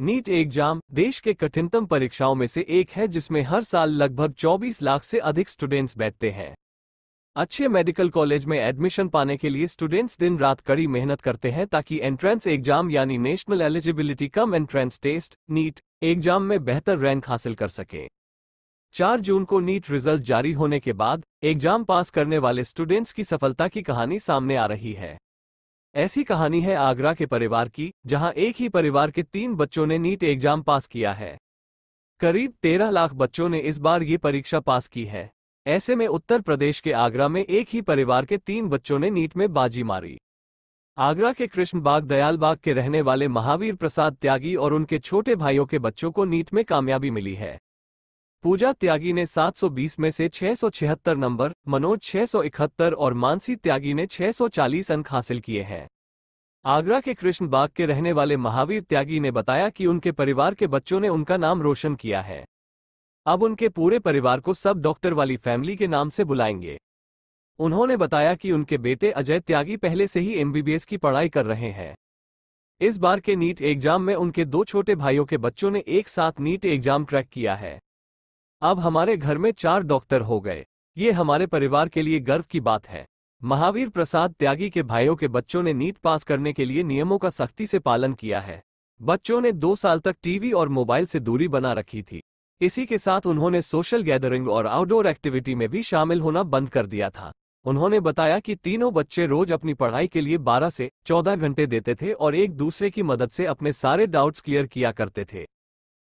NEET exam देश के कठिनतम परीक्षाओं में से एक है जिसमें हर साल लगभग 24 लाख से अधिक स्टूडेंट्स बैठते हैं अच्छे मेडिकल कॉलेज में एडमिशन पाने के लिए स्टूडेंट्स दिन रात कड़ी मेहनत करते हैं ताकि एंट्रेंस एग्जाम यानी national eligibility cum entrance test NEET exam में बेहतर रैंक हासिल कर सकें चार जून को नीट रिजल्ट जारी होने के बाद एग्जाम पास करने वाले स्टूडेंट्स की सफलता की कहानी सामने आ रही है ऐसी कहानी है आगरा के परिवार की जहां एक ही परिवार के तीन बच्चों ने नीट एग्जाम पास किया है करीब तेरह लाख बच्चों ने इस बार ये परीक्षा पास की है ऐसे में उत्तर प्रदेश के आगरा में एक ही परिवार के तीन बच्चों ने नीट में बाजी मारी आगरा के कृष्ण बाग दयाल बाग के रहने वाले महावीर प्रसाद त्यागी और उनके छोटे भाइयों के बच्चों को नीट में कामयाबी मिली है पूजा त्यागी ने 720 में से 676 नंबर मनोज 671 और मानसी त्यागी ने 640 अंक हासिल किए हैं आगरा के कृष्ण बाग के रहने वाले महावीर त्यागी ने बताया कि उनके परिवार के बच्चों ने उनका नाम रोशन किया है अब उनके पूरे परिवार को सब डॉक्टर वाली फैमिली के नाम से बुलाएंगे उन्होंने बताया कि उनके बेटे अजय त्यागी पहले से ही एमबीबीएस की पढ़ाई कर रहे हैं इस बार के नीट एग्जाम में उनके दो छोटे भाइयों के बच्चों ने एक साथ नीट एग्जाम क्रैक किया है अब हमारे घर में चार डॉक्टर हो गए ये हमारे परिवार के लिए गर्व की बात है महावीर प्रसाद त्यागी के भाइयों के बच्चों ने नीट पास करने के लिए नियमों का सख्ती से पालन किया है बच्चों ने दो साल तक टीवी और मोबाइल से दूरी बना रखी थी इसी के साथ उन्होंने सोशल गैदरिंग और आउटडोर एक्टिविटी में भी शामिल होना बंद कर दिया था उन्होंने बताया कि तीनों बच्चे रोज अपनी पढ़ाई के लिए 12 से 14 घंटे देते थे और एक दूसरे की मदद से अपने सारे डाउट्स क्लियर किया करते थे